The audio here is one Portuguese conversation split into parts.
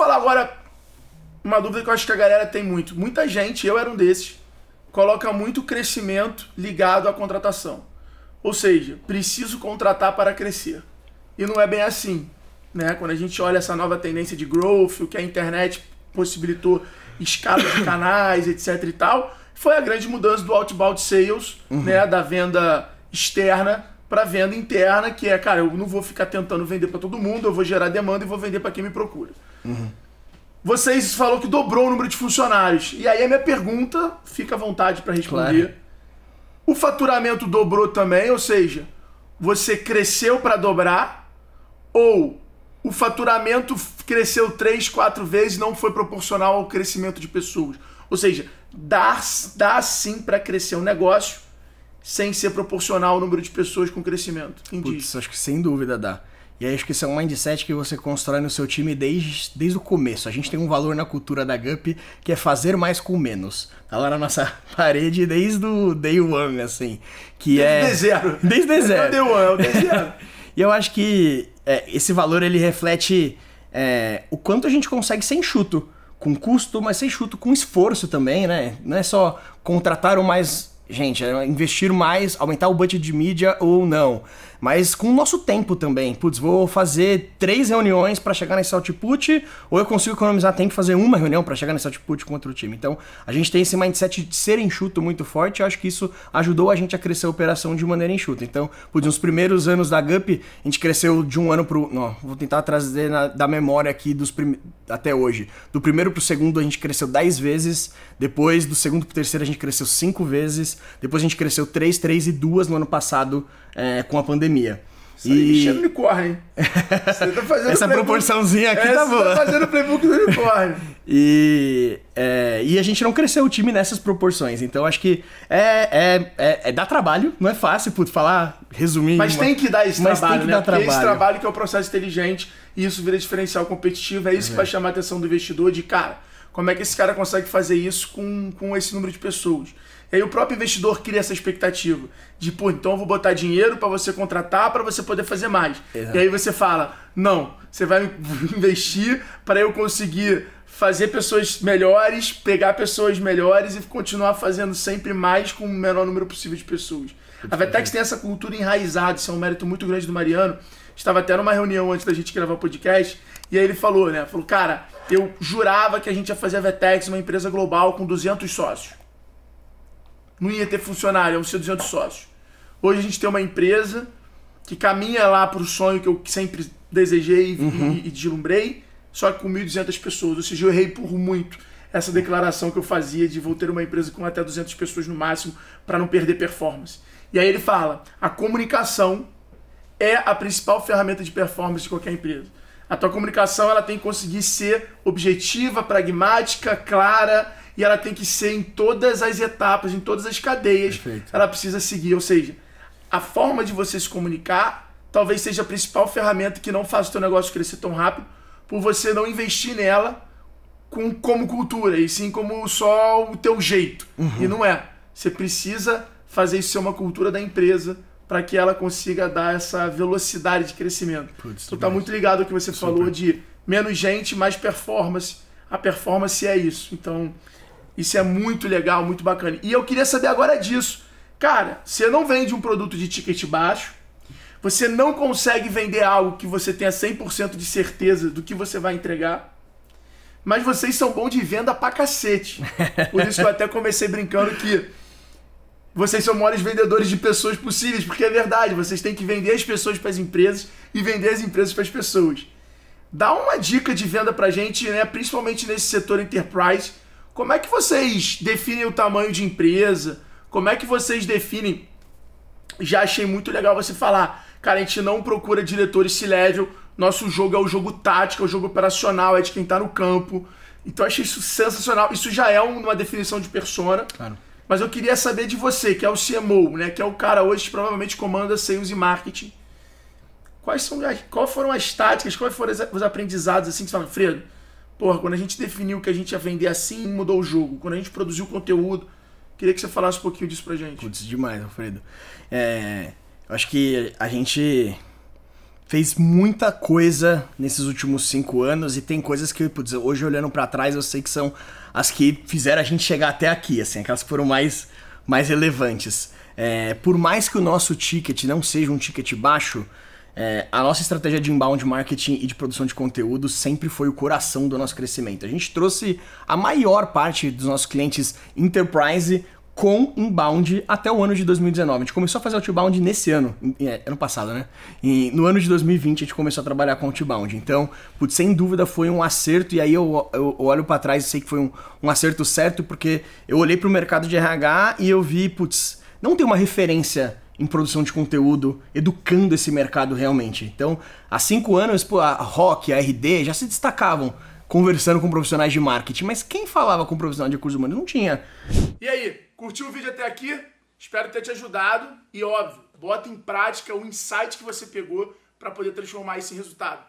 falar agora uma dúvida que eu acho que a galera tem muito. Muita gente, eu era um desses, coloca muito crescimento ligado à contratação. Ou seja, preciso contratar para crescer. E não é bem assim. Né? Quando a gente olha essa nova tendência de growth, o que a internet possibilitou, escala de canais, etc e tal, foi a grande mudança do outbound sales, uhum. né, da venda externa para venda interna, que é, cara, eu não vou ficar tentando vender para todo mundo, eu vou gerar demanda e vou vender para quem me procura. Uhum. Vocês falou que dobrou o número de funcionários. E aí a minha pergunta, fica à vontade para responder. Claro. O faturamento dobrou também, ou seja, você cresceu para dobrar ou o faturamento cresceu três, quatro vezes não foi proporcional ao crescimento de pessoas. Ou seja, dá, dá sim para crescer um negócio sem ser proporcional ao número de pessoas com crescimento. Entendi. Putz, acho que sem dúvida dá. E acho que isso é um mindset que você constrói no seu time desde, desde o começo. A gente tem um valor na cultura da GUP que é fazer mais com menos. Tá lá na nossa parede desde o day one, assim. Que desde é... zero, Desde zero. É desde é zero. zero. E eu acho que é, esse valor ele reflete é, o quanto a gente consegue sem chuto. Com custo, mas sem chuto, com esforço também, né? Não é só contratar o mais gente, é investir mais, aumentar o budget de mídia ou não. Mas com o nosso tempo também. Putz, vou fazer três reuniões para chegar nesse output, ou eu consigo economizar tempo e fazer uma reunião para chegar nesse output com outro time. Então, a gente tem esse mindset de ser enxuto muito forte, eu acho que isso ajudou a gente a crescer a operação de maneira enxuta. Então, putz, nos primeiros anos da GUP, a gente cresceu de um ano pro. Não, vou tentar trazer na, da memória aqui dos até hoje. Do primeiro pro segundo a gente cresceu 10 vezes, depois do segundo pro terceiro a gente cresceu cinco vezes depois a gente cresceu 3, 3 e 2 no ano passado é, com a pandemia. Isso e... aí, cheiro hein? Você tá fazendo Essa playbook... proporçããozinha aqui Essa tá boa. Você tá fazendo o playbook do unicórnio. e, é, e a gente não cresceu o time nessas proporções. Então acho que é, é, é, é dá trabalho, não é fácil, falar, resumir. Mas uma... tem que dar esse Mas trabalho, tem que né? Dar trabalho. Porque esse trabalho que é o um processo inteligente e isso vira diferencial competitivo. É isso uhum. que é vai chamar a atenção do investidor de, cara, como é que esse cara consegue fazer isso com, com esse número de pessoas? E aí o próprio investidor cria essa expectativa de, pô, então eu vou botar dinheiro para você contratar, para você poder fazer mais. Exato. É. E aí você fala, não, você vai investir para eu conseguir fazer pessoas melhores, pegar pessoas melhores e continuar fazendo sempre mais com o menor número possível de pessoas. A Vetex tem essa cultura enraizada, isso é um mérito muito grande do Mariano. Estava até numa reunião antes da gente gravar o podcast, e aí ele falou, né? Falou, cara, eu jurava que a gente ia fazer a Vetex uma empresa global com 200 sócios não ia ter funcionário, iam ser 200 sócios. Hoje a gente tem uma empresa que caminha lá para o sonho que eu sempre desejei uhum. e, e deslumbrei, só que com 1.200 pessoas. Ou seja, eu errei por muito essa declaração que eu fazia de vou ter uma empresa com até 200 pessoas no máximo para não perder performance. E aí ele fala: a comunicação é a principal ferramenta de performance de qualquer empresa. A tua comunicação ela tem que conseguir ser objetiva, pragmática, clara, e ela tem que ser em todas as etapas, em todas as cadeias. Perfeito. Ela precisa seguir. Ou seja, a forma de você se comunicar talvez seja a principal ferramenta que não faz o teu negócio crescer tão rápido, por você não investir nela com, como cultura, e sim como só o teu jeito. Uhum. E não é. Você precisa fazer isso ser uma cultura da empresa para que ela consiga dar essa velocidade de crescimento. Putz, tu então tá muito ligado ao que você Super. falou de menos gente, mais performance. A performance é isso. Então, isso é muito legal, muito bacana. E eu queria saber agora disso. Cara, você não vende um produto de ticket baixo, você não consegue vender algo que você tenha 100% de certeza do que você vai entregar. Mas vocês são bons de venda pra cacete. Por isso que eu até comecei brincando que vocês são maiores vendedores de pessoas possíveis, porque é verdade, vocês têm que vender as pessoas para as empresas e vender as empresas para as pessoas. Dá uma dica de venda pra gente, né, principalmente nesse setor enterprise, como é que vocês definem o tamanho de empresa? Como é que vocês definem? Já achei muito legal você falar, cara, a gente não procura diretores se level nosso jogo é o jogo tático, é o jogo operacional, é de quem tá no campo. Então achei isso sensacional. Isso já é uma definição de persona. Claro. Mas eu queria saber de você, que é o CMO, né? Que é o cara hoje que provavelmente comanda sales e marketing. Quais são, Quais foram as táticas, quais foram os aprendizados assim que você fala, Fredo? Porra, quando a gente definiu que a gente ia vender assim, mudou o jogo. Quando a gente produziu o conteúdo. Queria que você falasse um pouquinho disso pra gente. Putz, demais, Alfredo. É, acho que a gente fez muita coisa nesses últimos cinco anos e tem coisas que, putz, hoje olhando para trás, eu sei que são as que fizeram a gente chegar até aqui, assim, aquelas que foram mais, mais relevantes. É, por mais que o nosso ticket não seja um ticket baixo, é, a nossa estratégia de inbound marketing e de produção de conteúdo sempre foi o coração do nosso crescimento. A gente trouxe a maior parte dos nossos clientes enterprise com inbound até o ano de 2019. A gente começou a fazer outbound nesse ano, é, ano passado, né? E no ano de 2020 a gente começou a trabalhar com outbound. Então, putz, sem dúvida foi um acerto. E aí eu, eu, eu olho para trás e sei que foi um, um acerto certo, porque eu olhei para o mercado de RH e eu vi, putz, não tem uma referência em produção de conteúdo, educando esse mercado realmente. Então, há cinco anos, a Rock, a RD já se destacavam conversando com profissionais de marketing, mas quem falava com profissional de recursos humanos não tinha. E aí, curtiu o vídeo até aqui? Espero ter te ajudado e óbvio, bota em prática o insight que você pegou para poder transformar esse resultado.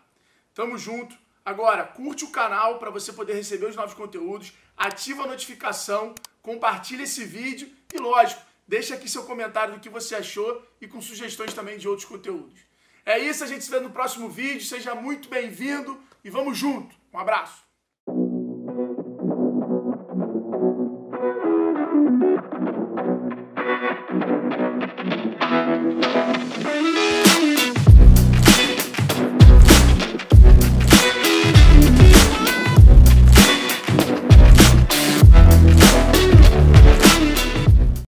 Tamo junto. Agora, curte o canal para você poder receber os novos conteúdos, ativa a notificação, compartilha esse vídeo e lógico, Deixa aqui seu comentário do que você achou e com sugestões também de outros conteúdos. É isso, a gente se vê no próximo vídeo. Seja muito bem-vindo e vamos junto. Um abraço.